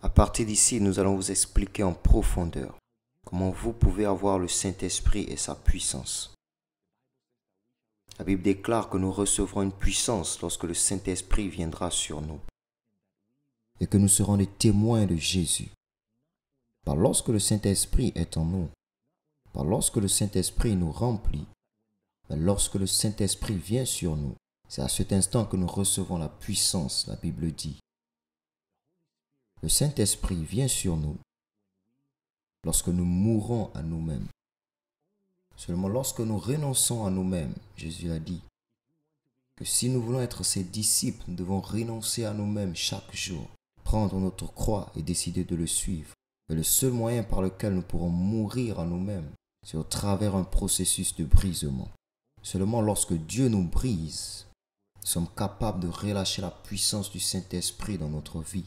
À partir d'ici, nous allons vous expliquer en profondeur comment vous pouvez avoir le Saint-Esprit et sa puissance. La Bible déclare que nous recevrons une puissance lorsque le Saint-Esprit viendra sur nous et que nous serons les témoins de Jésus. Par lorsque le Saint-Esprit est en nous, par lorsque le Saint-Esprit nous remplit, mais lorsque le Saint-Esprit vient sur nous, c'est à cet instant que nous recevons la puissance, la Bible dit. Le Saint-Esprit vient sur nous lorsque nous mourons à nous-mêmes. Seulement lorsque nous renonçons à nous-mêmes, Jésus a dit que si nous voulons être ses disciples, nous devons renoncer à nous-mêmes chaque jour, prendre notre croix et décider de le suivre. Et le seul moyen par lequel nous pourrons mourir à nous-mêmes, c'est au travers un processus de brisement. Seulement lorsque Dieu nous brise, nous sommes capables de relâcher la puissance du Saint-Esprit dans notre vie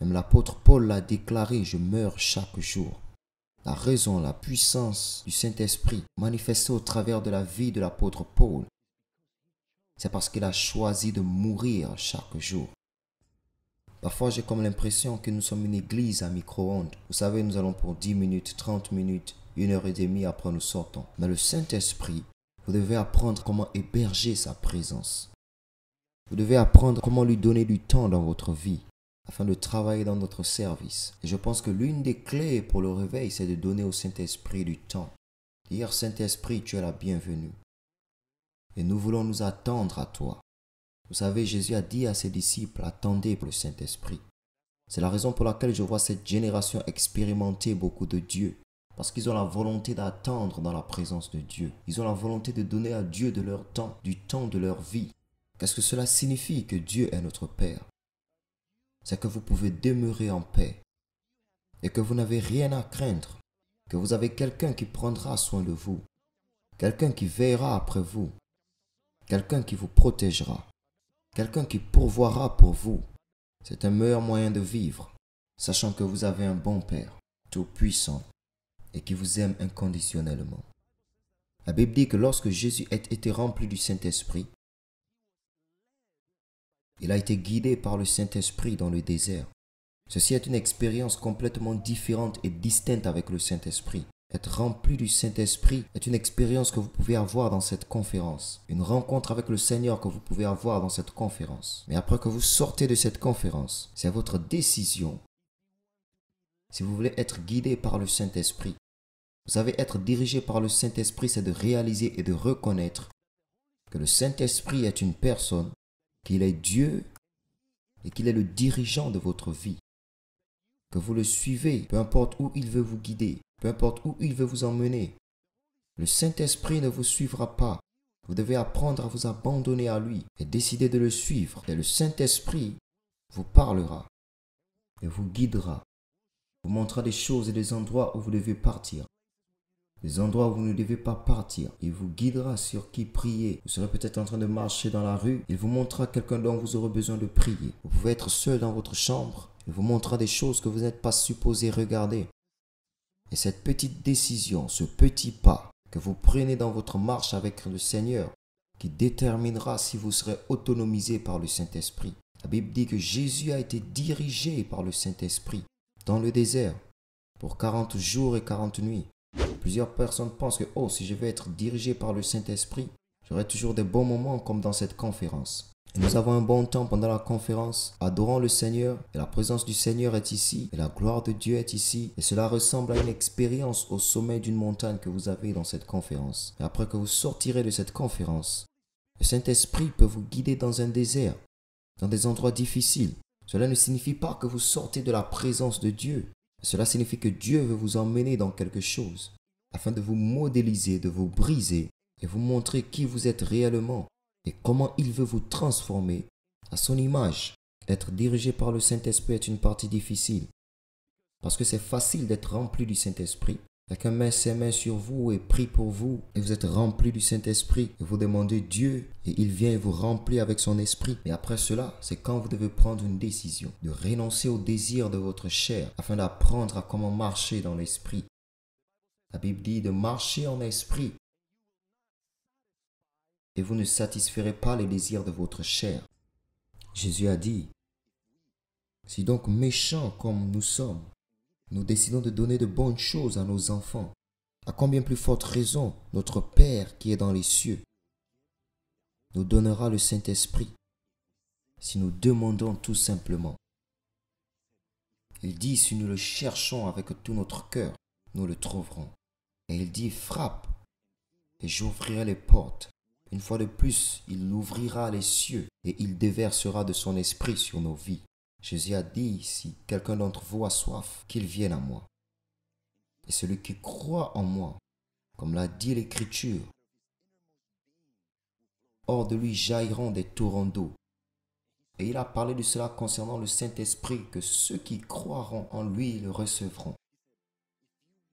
même l'apôtre Paul l'a déclaré, je meurs chaque jour. La raison, la puissance du Saint-Esprit manifestée au travers de la vie de l'apôtre Paul, c'est parce qu'il a choisi de mourir chaque jour. Parfois, j'ai comme l'impression que nous sommes une église à micro-ondes. Vous savez, nous allons pour 10 minutes, 30 minutes, une heure et demie, après nous sortons. Mais le Saint-Esprit, vous devez apprendre comment héberger sa présence. Vous devez apprendre comment lui donner du temps dans votre vie afin de travailler dans notre service. Et je pense que l'une des clés pour le réveil, c'est de donner au Saint-Esprit du temps. Dire Saint-Esprit, tu es la bienvenue. Et nous voulons nous attendre à toi. Vous savez, Jésus a dit à ses disciples, attendez pour le Saint-Esprit. C'est la raison pour laquelle je vois cette génération expérimenter beaucoup de Dieu. Parce qu'ils ont la volonté d'attendre dans la présence de Dieu. Ils ont la volonté de donner à Dieu de leur temps, du temps de leur vie. Qu'est-ce que cela signifie que Dieu est notre Père c'est que vous pouvez demeurer en paix et que vous n'avez rien à craindre, que vous avez quelqu'un qui prendra soin de vous, quelqu'un qui veillera après vous, quelqu'un qui vous protégera, quelqu'un qui pourvoira pour vous. C'est un meilleur moyen de vivre, sachant que vous avez un bon Père, tout-puissant, et qui vous aime inconditionnellement. La Bible dit que lorsque Jésus a été rempli du Saint-Esprit, il a été guidé par le Saint-Esprit dans le désert. Ceci est une expérience complètement différente et distincte avec le Saint-Esprit. Être rempli du Saint-Esprit est une expérience que vous pouvez avoir dans cette conférence, une rencontre avec le Seigneur que vous pouvez avoir dans cette conférence. Mais après que vous sortez de cette conférence, c'est votre décision. Si vous voulez être guidé par le Saint-Esprit, vous savez, être dirigé par le Saint-Esprit, c'est de réaliser et de reconnaître que le Saint-Esprit est une personne qu'il est Dieu et qu'il est le dirigeant de votre vie. Que vous le suivez, peu importe où il veut vous guider, peu importe où il veut vous emmener. Le Saint-Esprit ne vous suivra pas. Vous devez apprendre à vous abandonner à lui et décider de le suivre. Et le Saint-Esprit vous parlera et vous guidera, vous montrera des choses et des endroits où vous devez partir les endroits où vous ne devez pas partir. Il vous guidera sur qui prier. Vous serez peut-être en train de marcher dans la rue. Il vous montrera quelqu'un dont vous aurez besoin de prier. Vous pouvez être seul dans votre chambre. Il vous montrera des choses que vous n'êtes pas supposé regarder. Et cette petite décision, ce petit pas que vous prenez dans votre marche avec le Seigneur, qui déterminera si vous serez autonomisé par le Saint-Esprit. La Bible dit que Jésus a été dirigé par le Saint-Esprit dans le désert pour 40 jours et 40 nuits. Plusieurs personnes pensent que, oh, si je vais être dirigé par le Saint-Esprit, j'aurai toujours des bons moments comme dans cette conférence. Et nous avons un bon temps pendant la conférence, adorant le Seigneur, et la présence du Seigneur est ici, et la gloire de Dieu est ici, et cela ressemble à une expérience au sommet d'une montagne que vous avez dans cette conférence. Et après que vous sortirez de cette conférence, le Saint-Esprit peut vous guider dans un désert, dans des endroits difficiles. Cela ne signifie pas que vous sortez de la présence de Dieu. Cela signifie que Dieu veut vous emmener dans quelque chose afin de vous modéliser, de vous briser et vous montrer qui vous êtes réellement et comment il veut vous transformer à son image. Être dirigé par le Saint-Esprit est une partie difficile parce que c'est facile d'être rempli du Saint-Esprit. Quelqu'un met ses mains sur vous et prie pour vous et vous êtes rempli du Saint-Esprit et vous demandez Dieu et il vient et vous remplit avec son esprit. Mais après cela, c'est quand vous devez prendre une décision de renoncer au désir de votre chair afin d'apprendre à comment marcher dans l'esprit la Bible dit de marcher en esprit. Et vous ne satisferez pas les désirs de votre chair. Jésus a dit, si donc méchants comme nous sommes, nous décidons de donner de bonnes choses à nos enfants, à combien plus forte raison notre Père qui est dans les cieux nous donnera le Saint-Esprit si nous demandons tout simplement. Il dit, si nous le cherchons avec tout notre cœur, nous le trouverons. Et il dit, frappe, et j'ouvrirai les portes. Une fois de plus, il ouvrira les cieux, et il déversera de son esprit sur nos vies. Jésus a dit, si quelqu'un d'entre vous a soif, qu'il vienne à moi. Et celui qui croit en moi, comme l'a dit l'Écriture, hors de lui jailliront des torrents d'eau. Et il a parlé de cela concernant le Saint-Esprit, que ceux qui croiront en lui le recevront.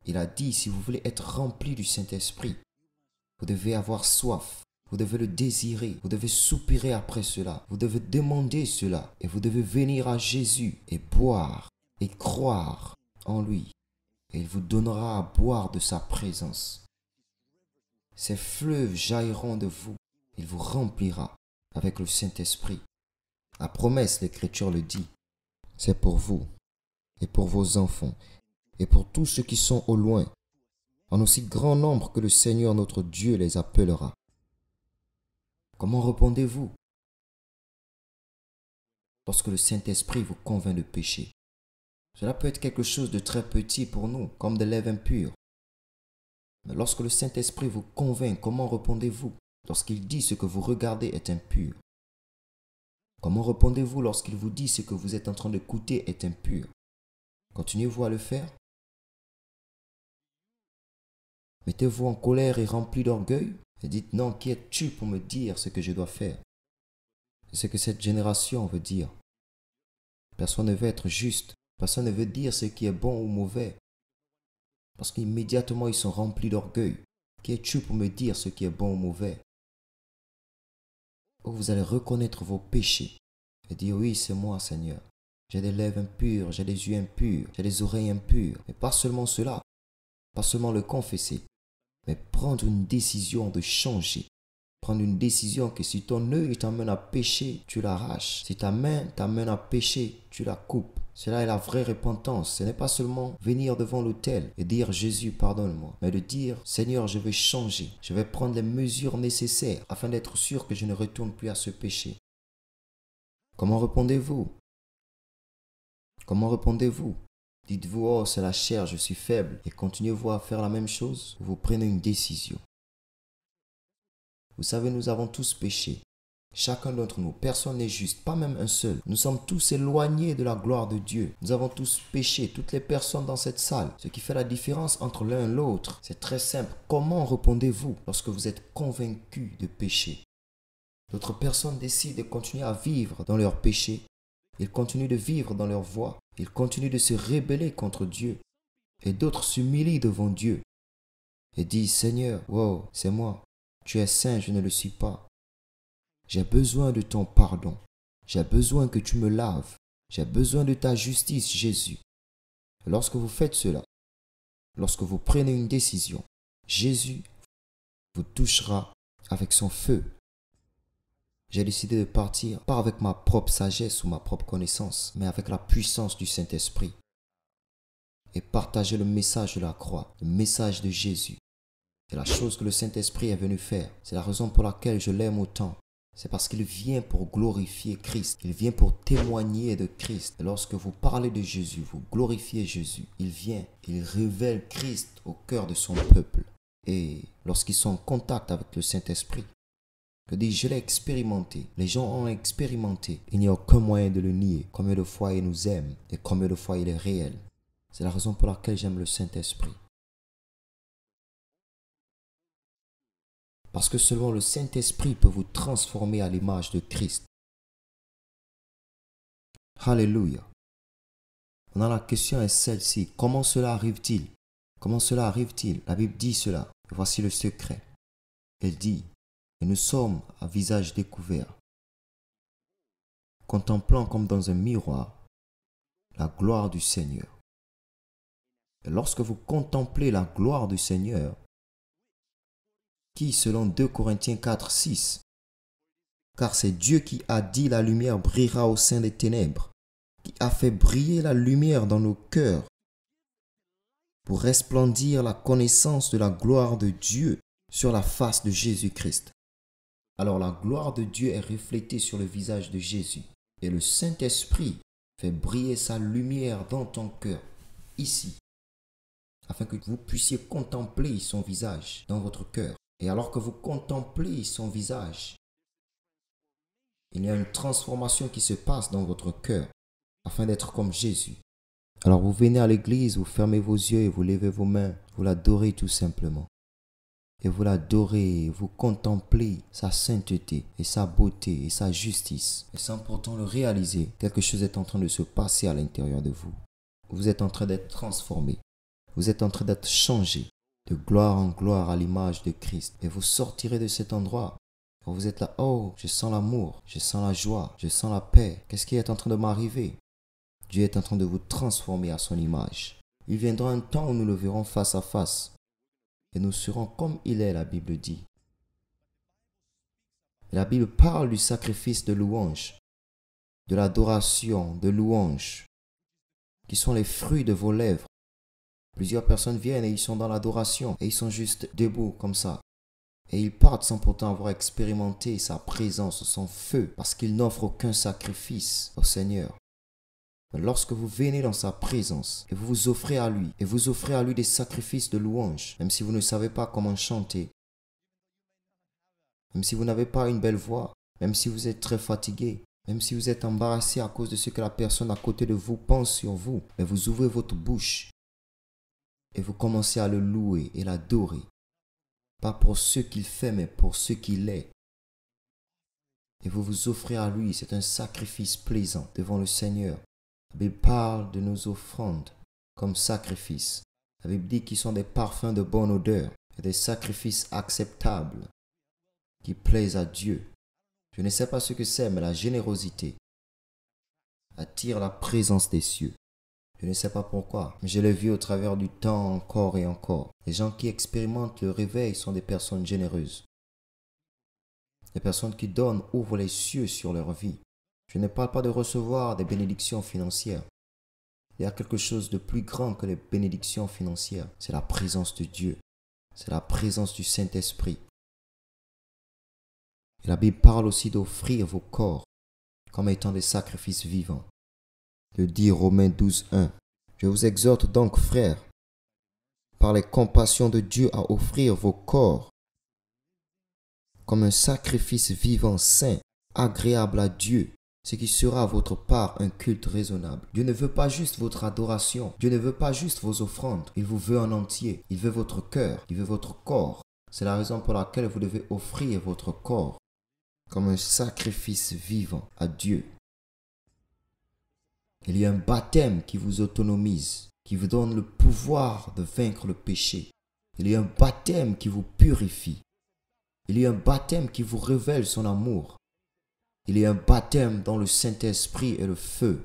Il a dit, si vous voulez être rempli du Saint-Esprit, vous devez avoir soif, vous devez le désirer, vous devez soupirer après cela, vous devez demander cela, et vous devez venir à Jésus et boire et croire en lui. Et il vous donnera à boire de sa présence. Ces fleuves jailliront de vous, il vous remplira avec le Saint-Esprit. La promesse, l'Écriture le dit, c'est pour vous et pour vos enfants et pour tous ceux qui sont au loin, en aussi grand nombre que le Seigneur notre Dieu les appellera. Comment répondez-vous lorsque le Saint-Esprit vous convainc de pécher Cela peut être quelque chose de très petit pour nous, comme de lèvres impures. Mais lorsque le Saint-Esprit vous convainc, comment répondez-vous lorsqu'il dit ce que vous regardez est impur Comment répondez-vous lorsqu'il vous dit ce que vous êtes en train d'écouter est impur Continuez-vous à le faire Mettez-vous en colère et rempli d'orgueil et dites non, qui es-tu pour me dire ce que je dois faire Ce que cette génération veut dire. Personne ne veut être juste, personne ne veut dire ce qui est bon ou mauvais. Parce qu'immédiatement ils sont remplis d'orgueil. Qui es-tu pour me dire ce qui est bon ou mauvais oh, Vous allez reconnaître vos péchés et dire oui, c'est moi Seigneur. J'ai des lèvres impures, j'ai des yeux impurs, j'ai des oreilles impures. Mais pas seulement cela, pas seulement le confesser, mais prendre une décision de changer. Prendre une décision que si ton œil t'amène à pécher, tu l'arraches. Si ta main t'amène à pécher, tu la coupes. Cela est la vraie repentance. Ce n'est pas seulement venir devant l'autel et dire Jésus, pardonne-moi, mais de dire Seigneur, je vais changer. Je vais prendre les mesures nécessaires afin d'être sûr que je ne retourne plus à ce péché. Comment répondez-vous Comment répondez-vous Dites-vous, oh, c'est la chair, je suis faible, et continuez-vous à faire la même chose, vous prenez une décision. Vous savez, nous avons tous péché. Chacun d'entre nous, personne n'est juste, pas même un seul. Nous sommes tous éloignés de la gloire de Dieu. Nous avons tous péché, toutes les personnes dans cette salle. Ce qui fait la différence entre l'un et l'autre, c'est très simple. Comment répondez-vous lorsque vous êtes convaincu de péché D'autres personnes décident de continuer à vivre dans leur péché ils continuent de vivre dans leur voie. Ils continuent de se rébeller contre Dieu. Et d'autres s'humilient devant Dieu et disent Seigneur, wow, c'est moi. Tu es saint, je ne le suis pas. J'ai besoin de ton pardon. J'ai besoin que tu me laves. J'ai besoin de ta justice, Jésus. Lorsque vous faites cela, lorsque vous prenez une décision, Jésus vous touchera avec son feu j'ai décidé de partir, pas avec ma propre sagesse ou ma propre connaissance, mais avec la puissance du Saint-Esprit. Et partager le message de la croix, le message de Jésus. C'est la chose que le Saint-Esprit est venu faire. C'est la raison pour laquelle je l'aime autant. C'est parce qu'il vient pour glorifier Christ. Il vient pour témoigner de Christ. lorsque vous parlez de Jésus, vous glorifiez Jésus. Il vient, il révèle Christ au cœur de son peuple. Et lorsqu'ils sont en contact avec le Saint-Esprit, je je l'ai expérimenté. Les gens ont expérimenté. Il n'y a aucun moyen de le nier. Combien de fois il nous aime et combien de fois il est réel. C'est la raison pour laquelle j'aime le Saint-Esprit. Parce que seulement le Saint-Esprit peut vous transformer à l'image de Christ. Alléluia. Maintenant, la question est celle-ci. Comment cela arrive-t-il Comment cela arrive-t-il La Bible dit cela. Voici le secret. Elle dit, nous sommes à visage découvert, contemplant comme dans un miroir la gloire du Seigneur. lorsque vous contemplez la gloire du Seigneur, qui selon 2 Corinthiens 4, 6, car c'est Dieu qui a dit la lumière brillera au sein des ténèbres, qui a fait briller la lumière dans nos cœurs, pour resplendir la connaissance de la gloire de Dieu sur la face de Jésus-Christ alors la gloire de Dieu est reflétée sur le visage de Jésus et le Saint-Esprit fait briller sa lumière dans ton cœur, ici, afin que vous puissiez contempler son visage dans votre cœur. Et alors que vous contemplez son visage, il y a une transformation qui se passe dans votre cœur afin d'être comme Jésus. Alors vous venez à l'église, vous fermez vos yeux et vous levez vos mains, vous l'adorez tout simplement et vous l'adorez, vous contemplez sa sainteté et sa beauté et sa justice. Et sans pourtant le réaliser, quelque chose est en train de se passer à l'intérieur de vous. Vous êtes en train d'être transformé. Vous êtes en train d'être changé de gloire en gloire à l'image de Christ. Et vous sortirez de cet endroit. Quand vous êtes là, oh, je sens l'amour, je sens la joie, je sens la paix. Qu'est-ce qui est en train de m'arriver Dieu est en train de vous transformer à son image. Il viendra un temps où nous le verrons face à face et nous serons comme il est, la Bible dit. La Bible parle du sacrifice de louange, de l'adoration, de louange, qui sont les fruits de vos lèvres. Plusieurs personnes viennent et ils sont dans l'adoration et ils sont juste debout comme ça. Et ils partent sans pourtant avoir expérimenté sa présence, son feu, parce qu'ils n'offrent aucun sacrifice au Seigneur. Lorsque vous venez dans sa présence et vous vous offrez à lui, et vous offrez à lui des sacrifices de louange, même si vous ne savez pas comment chanter, même si vous n'avez pas une belle voix, même si vous êtes très fatigué, même si vous êtes embarrassé à cause de ce que la personne à côté de vous pense sur vous, mais vous ouvrez votre bouche et vous commencez à le louer et l'adorer. Pas pour ce qu'il fait, mais pour ce qu'il est. Et vous vous offrez à lui, c'est un sacrifice plaisant devant le Seigneur. La Bible parle de nos offrandes comme sacrifices. La Bible dit qu'ils sont des parfums de bonne odeur et des sacrifices acceptables qui plaisent à Dieu. Je ne sais pas ce que c'est, mais la générosité attire la présence des cieux. Je ne sais pas pourquoi, mais je l'ai vu au travers du temps encore et encore. Les gens qui expérimentent le réveil sont des personnes généreuses. Les personnes qui donnent ouvrent les cieux sur leur vie. Je ne parle pas de recevoir des bénédictions financières. Il y a quelque chose de plus grand que les bénédictions financières. C'est la présence de Dieu. C'est la présence du Saint-Esprit. la Bible parle aussi d'offrir vos corps comme étant des sacrifices vivants. Le dit Romains 12.1 Je vous exhorte donc, frères, par les compassions de Dieu, à offrir vos corps comme un sacrifice vivant, saint, agréable à Dieu, ce qui sera à votre part un culte raisonnable. Dieu ne veut pas juste votre adoration, Dieu ne veut pas juste vos offrandes, il vous veut en entier, il veut votre cœur, il veut votre corps. C'est la raison pour laquelle vous devez offrir votre corps comme un sacrifice vivant à Dieu. Il y a un baptême qui vous autonomise, qui vous donne le pouvoir de vaincre le péché. Il y a un baptême qui vous purifie. Il y a un baptême qui vous révèle son amour. Il y a un baptême dans le Saint-Esprit et le feu.